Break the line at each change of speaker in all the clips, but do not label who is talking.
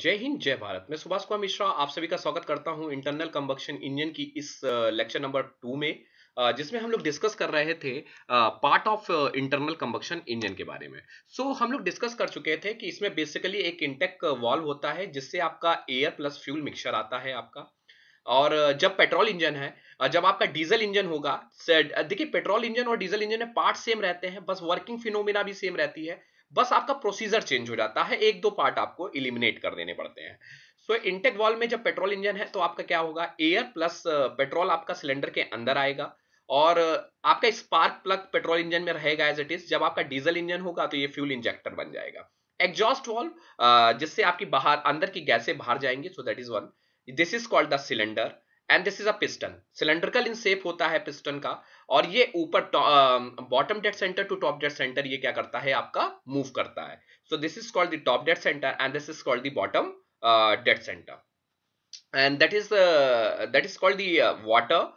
जय हिंद जय भारत मैं सुभाष कुमार मिश्रा आप सभी का स्वागत करता हूं इंटरनल कंबक्शन इंजन की इस लेक्चर नंबर टू में जिसमें हम लोग डिस्कस कर रहे थे part of internal combustion engine के बारे में सो so, हम लोग डिस्कस कर चुके थे कि इसमें बेसिकली एक इंटेक वॉल्व होता है जिससे आपका एयर प्लस फ्यूल मिक्सर आता है आपका और जब पेट्रोल इंजन है जब आपका डीजल इंजन होगा देखिए पेट्रोल इंजन और डीजल इंजन में पार्ट सेम रहते हैं बस वर्किंग फिनोमिना भी सेम रहती है बस आपका प्रोसीजर चेंज हो जाता है एक दो पार्ट आपको इलिमिनेट कर देने पड़ते हैं सो so, इंटेक वॉल में जब पेट्रोल इंजन है तो आपका क्या होगा एयर प्लस पेट्रोल आपका सिलेंडर के अंदर आएगा और uh, आपका स्पार्क प्लग पेट्रोल इंजन में रहेगा एज इट इज जब आपका डीजल इंजन होगा तो ये फ्यूल इंजेक्टर बन जाएगा एग्जॉस्ट वॉल्व uh, जिससे आपकी बाहर अंदर की गैसें बाहर जाएंगी so that is one this is called the cylinder and this is a piston cylindrical in shape होता है पिस्टन का और ये ऊपर bottom dead centre to top dead centre ये क्या करता है आपका मूव करता है so this is called the top dead centre and this is called the bottom dead centre and that is that is called the water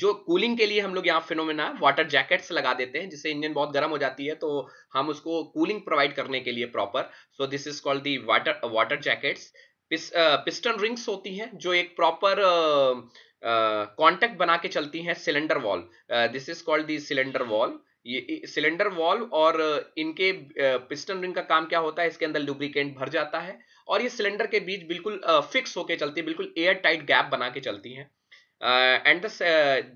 जो cooling के लिए हम लोग यहाँ फिनोमेना वाटर जैकेट्स लगा देते हैं जिससे इंजन बहुत गर्म हो जाती है तो हम उसको कूलिंग प्रोवाइड करने के लिए proper so this is called the water water jackets piston rings होती हैं जो एक प्रॉपर कांटेक्ट बना के चलती हैं cylinder wall this is called the cylinder wall ये सिलेंडर वॉल और इनके पिस्टन रिंग का काम क्या होता है इसके अंदर लुब्रिकेंट भर जाता है और ये सिलेंडर के बीच बिल्कुल फिक्स होके चलती है बिल्कुल एयर टाइट गैप बना के चलती हैं एंड दिस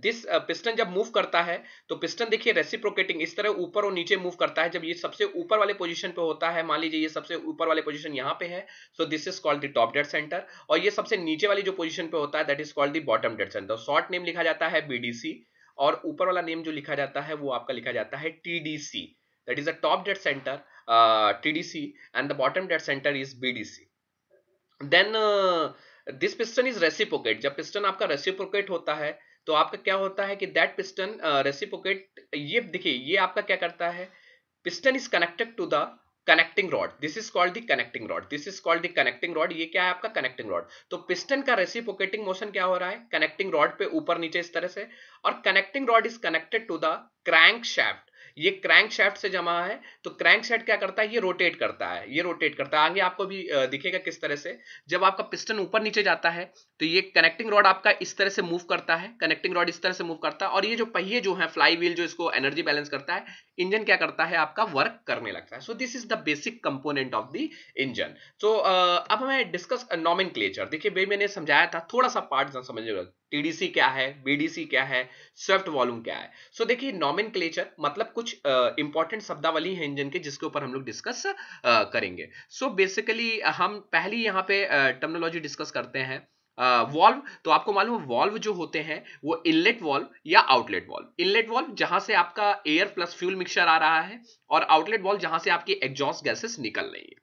दिस पिस्टन जब मूव करता है तो पिस्टन देखिए रेसिप्रोकेटिंग इस तरह ऊपर और नीचे मूव करता है जब ये सबसे ऊपर वाले पोजीशन पे होता है मान लीजिए ये सबसे ऊपर वाले पोजीशन यहाँ पे है so this is called the top dead centre और ये सबसे नीचे वाली जो पोजीशन पे होता है that is called the bottom dead centre short name लिखा जाता है बीडीसी और ऊपर वाला नेम जो लिखा जाता है वो आपका लिखा जाता है TDC that is a top dead centre TDC and the bottom dead centre is BDC then uh, this piston is reciprocate जब पिस्टन आपका रेसिपोकेट होता है तो आपका क्या होता है कि दैट पिस्टन रेसिपोकेट ये देखिए ये आपका क्या करता है piston is connected to the connecting rod this is called the connecting rod this is called the connecting rod ये क्या है आपका कनेक्टिंग रॉड तो पिस्टन का रेसिपोकेटिंग मोशन क्या हो रहा है कनेक्टिंग रॉड पे ऊपर नीचे इस तरह से और connecting rod is connected to the crankshaft ये क्रैंक शेफ्ट से जमा है तो क्रैंक शाफ्ट क्या करता है ये रोटेट करता है ये रोटेट करता है आगे आपको भी दिखेगा किस तरह से जब आपका पिस्टन ऊपर नीचे जाता है तो ये कनेक्टिंग रॉड आपका इस तरह से मूव करता है कनेक्टिंग रॉड इस तरह से मूव करता है और ये जो पहिए जो है फ्लाई व्हील जो इसको एनर्जी बैलेंस करता है इंजन क्या करता है आपका वर्क करने लगता है so this is the basic component of the engine so अब हमें डिस्कस नॉमिन क्लेचर भाई मैंने समझाया था थोड़ा सा पार्ट समझ टीडीसी क्या है बीडीसी क्या है स्विफ्ट वॉल्यूम क्या है सो देखिए नॉमिन मतलब कुछ कुछ इंपॉर्टेंट शब्दावली है इंजन के जिसके ऊपर हम लोग डिस्कस करेंगे सो so बेसिकली हम पहली यहाँ पे टर्मिनोलॉजी डिस्कस करते हैं वॉल्व uh, तो आपको मालूम है वॉल्व जो होते हैं वो इनलेट वॉल्व या आउटलेट वॉल्व इनलेट वॉल्व जहां से आपका एयर प्लस फ्यूल मिक्सचर आ रहा है और आउटलेट वॉल्व जहां से आपकी एग्जॉस्ट गैसेस निकल रही है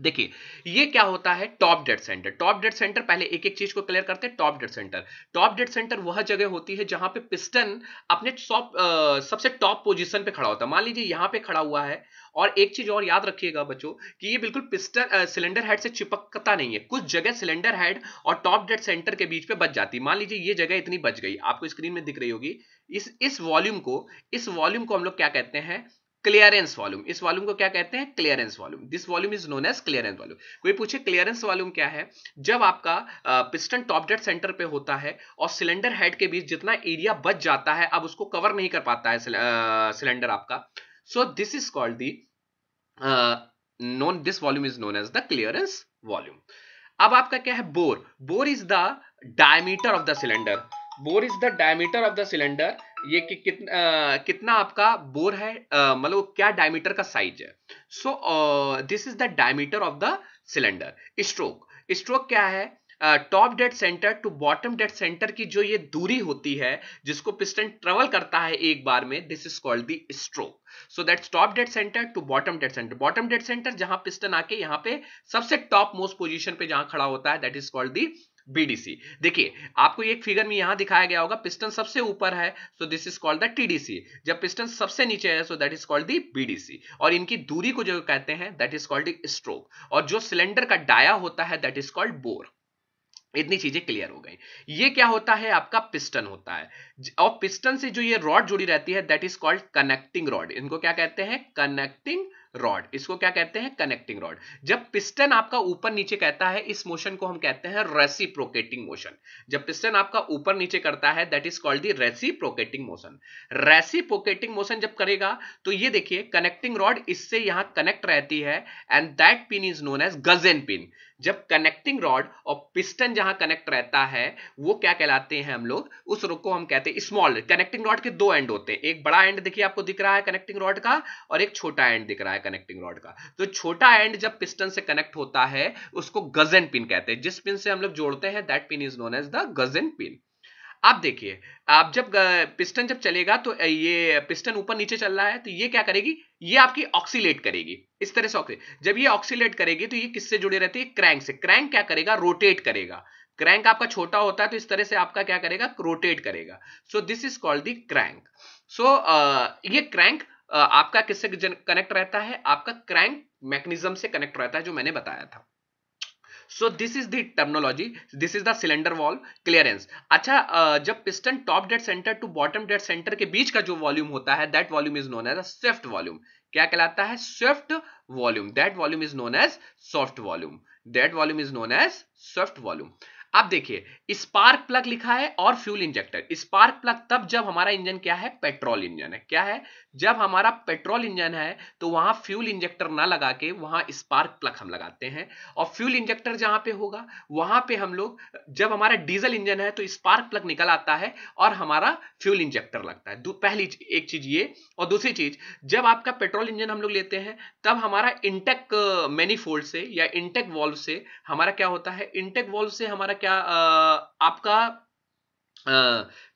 देखिए ये क्या होता है top dead centre top dead centre पहले एक एक चीज को क्लियर करते हैं top dead centre top dead centre वह जगह होती है जहां पे पिस्टन अपने सॉप सबसे टॉप पोजीशन पे खड़ा होता है मान लीजिए यहां पे खड़ा हुआ है और एक चीज और याद रखिएगा बच्चों कि ये बिल्कुल पिस्टन सिलेंडर हेड से चिपकता नहीं है कुछ जगह सिलेंडर हेड और टॉप डेड सेंटर के बीच पे बच जाती है मान लीजिए ये जगह इतनी बच गई आपको स्क्रीन में दिख रही होगी इस इस वॉल्यूम को इस वॉल्यूम को हम लोग क्या कहते हैं क्लियरेंस वॉल्यूम इस वॉल्यूम को क्या कहते हैं clearance volume this volume is known as clearance volume कोई पूछे क्लियरेंस वॉल्यूम क्या है जब आपका पिस्टन टॉप डेड सेंटर पे होता है और सिलेंडर हेड के बीच जितना एरिया बच जाता है अब उसको कवर नहीं कर पाता है सिलेंडर आपका so this is called the known this volume is known as the clearance volume अब आपका क्या है bore bore is the diameter of the cylinder bore is the diameter of the cylinder ये कि कितना कितना आपका बोर है मतलब क्या डायमीटर का साइज है so this is the diameter of the cylinder stroke stroke क्या है top dead centre to bottom dead centre की जो ये दूरी होती है जिसको पिस्टन ट्रेवल करता है एक बार में this is called the stroke so that's top dead centre to bottom dead centre bottom dead centre जहां पिस्टन आके यहां पे सबसे टॉप मोस्ट पोजीशन पे जहां खड़ा होता है that is called the BDC देखिए आपको एक फिगर में यहां दिखाया गया होगा पिस्टन सबसे ऊपर है so this is called the TDC जब पिस्टन सबसे नीचे है so that is called the BDC और इनकी दूरी को जो कहते हैं दैट इज कॉल्ड स्ट्रोक और जो सिलेंडर का डाया होता है दैट इज कॉल्ड बोर इतनी चीजें क्लियर हो गई ये क्या होता है आपका पिस्टन होता है और पिस्टन से जो ये रॉड जुड़ी रहती है that is called connecting rod इनको क्या कहते हैं कनेक्टिंग रॉड इसको क्या कहते हैं कनेक्टिंग रॉड जब पिस्टन आपका ऊपर नीचे कहता है इस मोशन को हम कहते हैं रेसिप्रोकेटिंग मोशन जब पिस्टन आपका ऊपर नीचे करता है that is called the reciprocating motion reciprocating motion जब करेगा तो ये देखिए कनेक्टिंग रॉड इससे यहां कनेक्ट रहती है and that pin is known as gudgeon pin जब कनेक्टिंग रॉड और पिस्टन जहां कनेक्ट रहता है वो क्या कहलाते हैं हम लोग उस रोग को हम कहते हैं स्मॉल कनेक्टिंग रॉड के दो एंड होते हैं एक बड़ा एंड देखिए आपको दिख रहा है कनेक्टिंग रॉड का और एक छोटा एंड दिख रहा है कनेक्टिंग रॉड का तो छोटा एंड जब पिस्टन से कनेक्ट होता है उसको गजन पिन कहते हैं जिस पिन से हम लोग जोड़ते हैं that pin is known as the gudgeon pin आप देखिए आप जब पिस्टन जब चलेगा तो ये पिस्टन ऊपर नीचे चल रहा है तो ये क्या करेगी ये आपकी ऑक्सीलेट करेगी इस तरह से ऑक्सी जब ये ऑक्सीलेट करेगी तो ये किससे जुड़े रहते हैं क्रैंक से क्रैंक क्या करेगा रोटेट करेगा क्रैंक आपका छोटा होता है तो इस तरह से आपका क्या करेगा रोटेट करेगा so this is called the crank so ये क्रैंक आपका किससे कनेक्ट रहता है आपका क्रैंक मैकेनिज्म से कनेक्ट रहता है जो मैंने बताया था so this is the terminology this is the cylinder wall clearance अच्छा uh, जब piston top dead centre to bottom dead centre के बीच का जो वॉल्यूम होता है that volume is known as a swept volume क्या कहलाता है swept volume that volume is known as soft volume that volume is known as swept volume अब देखिए स्पार्क प्लग लिखा है और फ्यूल इंजेक्टर स्पार्क प्लग तब जब हमारा इंजन क्या है पेट्रोल इंजन है क्या है जब हमारा पेट्रोल इंजन है तो वहां फ्यूल इंजेक्टर ना लगा के वहां स्पार्क प्लग हम लगाते हैं और फ्यूल इंजेक्टर जहां पे होगा वहां पे हम लोग जब हमारा डीजल इंजन है तो स्पार्क प्लग निकल आता है और हमारा फ्यूल इंजेक्टर लगता है पहली एक चीज ये और दूसरी चीज जब आपका पेट्रोल इंजन हम लोग लेते हैं तब हमारा इंटेक मैनीफोल्ड से या इंटेक वॉल्व से हमारा क्या होता है इंटेक वॉल्व से हमारा क्या आपका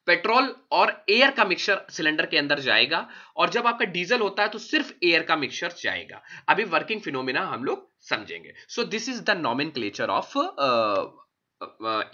पेट्रोल और एयर का मिक्सचर सिलेंडर के अंदर जाएगा और जब आपका डीजल होता है तो सिर्फ एयर का मिक्सचर जाएगा अभी वर्किंग फिनोमिना हम लोग समझेंगे सो दिस इज द नॉमिन of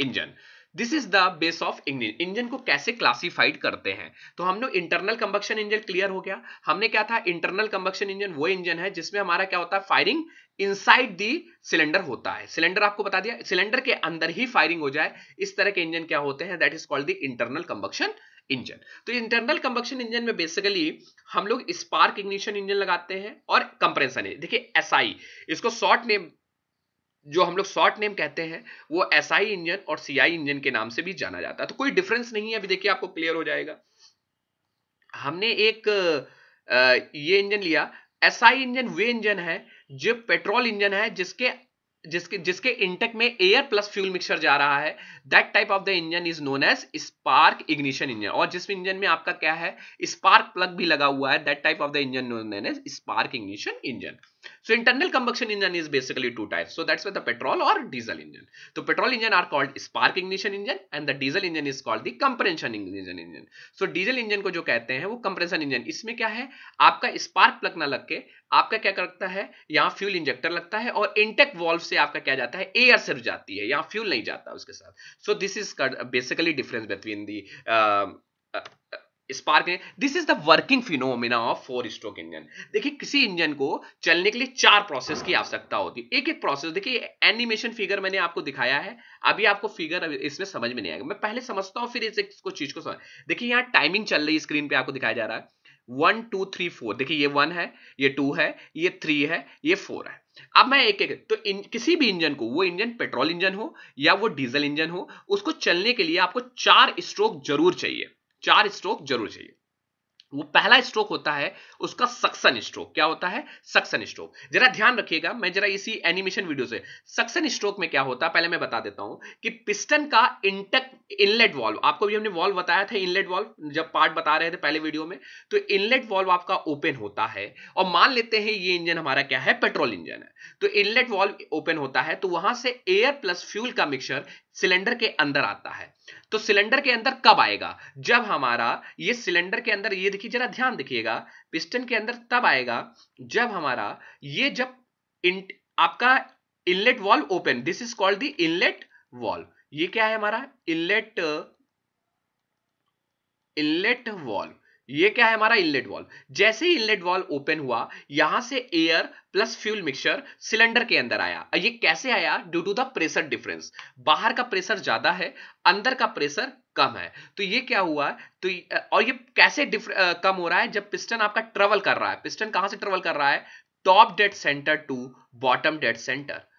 engine this is the base of engine engine को कैसे क्लासिफाइड करते हैं तो हम लोग इंटरनल कंबक्शन इंजन क्लियर हो गया हमने क्या था इंटरनल कंबक्शन इंजन वो इंजन है जिसमें हमारा क्या होता है फायरिंग इनसाइड दी सिलेंडर होता है सिलेंडर आपको बता दिया सिलेंडर के अंदर ही फायरिंग हो जाए इस तरह के इंजन क्या होते हैं that is called the internal combustion engine तो इंटरनल कंबक्शन इंजन में बेसिकली हम लोग स्पार्क इग्निशन इंजन लगाते हैं और कंप्रेशन देखिए एसआई इसको शॉर्ट नेम जो हम लोग शॉर्ट नेम कहते हैं वो एस SI इंजन और सी इंजन के नाम से भी जाना जाता है तो कोई डिफरेंस नहीं है अभी देखिए आपको क्लियर हो जाएगा हमने एक ये इंजन लिया एस SI इंजन वे इंजन है जो पेट्रोल इंजन है जिसके जिसके जिसके इंटेक में एयर प्लस फ्यूल मिक्सचर जा रहा है that type of the engine is known as spark ignition engine और जिस इंजन में आपका क्या है स्पार्क प्लग भी लगा हुआ है that type of the engine known as spark ignition engine So internal combustion engine is basically two types. So that's why the petrol or diesel engine. So petrol engine are called spark ignition engine and the diesel engine is called the compression ignition engine. So diesel engine को जो कहते हैं वो compression engine इसमें क्या है आपका spark plug ना लग के आपका क्या करता है यहाँ फ्यूल इंजेक्टर लगता है और इंटेक वॉल्व से आपका क्या जाता है एयर सिर्फ जाती है यहाँ फ्यूल नहीं जाता उसके साथ so this is basically difference between the spark this is the working phenomena of four stroke engine देखिए किसी इंजन को चलने के लिए चार प्रोसेस की आवश्यकता होती है एक एक प्रोसेस देखिए एनिमेशन फिगर मैंने आपको दिखाया है अभी आपको फिगर इसमें समझ में नहीं आएगा मैं पहले समझता हूँ फिर इसको चीज को समझ देखिए यहाँ टाइमिंग चल रही है स्क्रीन पे आपको दिखाया जा रहा है वन टू थ्री फोर देखिए ये वन है ये टू है ये थ्री है ये फोर है अब मैं एक एक तो इन, किसी भी इंजन को वो इंजन पेट्रोल इंजन हो या वो डीजल इंजन हो उसको चलने के लिए आपको चार स्ट्रोक जरूर चाहिए चार स्ट्रोक जरूर चाहिए वो पहला स्ट्रोक होता है उसका सक्सन स्ट्रोक क्या होता है सक्सन स्ट्रोक जरा ध्यान रखिएगा मैं जरा इसी एनिमेशन वीडियो से सक्सन स्ट्रोक में क्या होता है पहले मैं बता देता हूं कि पिस्टन का इंटक इनलेट वॉल्व आपको भी हमने वॉल्व बताया था इनलेट वॉल्व जब पार्ट बता रहे थे पहले वीडियो में तो इनलेट वॉल्व आपका ओपन होता है और मान लेते हैं ये इंजन हमारा क्या है पेट्रोल इंजन है तो इनलेट वॉल्व ओपन होता है तो वहां से एयर प्लस फ्यूल का मिक्सर सिलेंडर के अंदर आता है तो सिलेंडर के अंदर कब आएगा जब हमारा ये सिलेंडर के अंदर ये देखिए जरा ध्यान देखिएगा पिस्टन के अंदर तब आएगा जब हमारा ये जब इन, आपका inlet valve open this is called the inlet valve ये क्या है हमारा इनलेट इनलेट वॉल्व ये क्या है हमारा इनलेट वॉल्व जैसे ही इनलेट वॉल्व ओपन हुआ यहां से air plus fuel mixture cylinder के अंदर आया ये कैसे आया due to the pressure difference बाहर का प्रेशर ज्यादा है अंदर का प्रेशर कम है तो ये क्या हुआ तो और ये कैसे आ, कम हो रहा है जब पिस्टन आपका ट्रेवल कर रहा है पिस्टन कहां से ट्रेवल कर रहा है top dead centre to bottom dead centre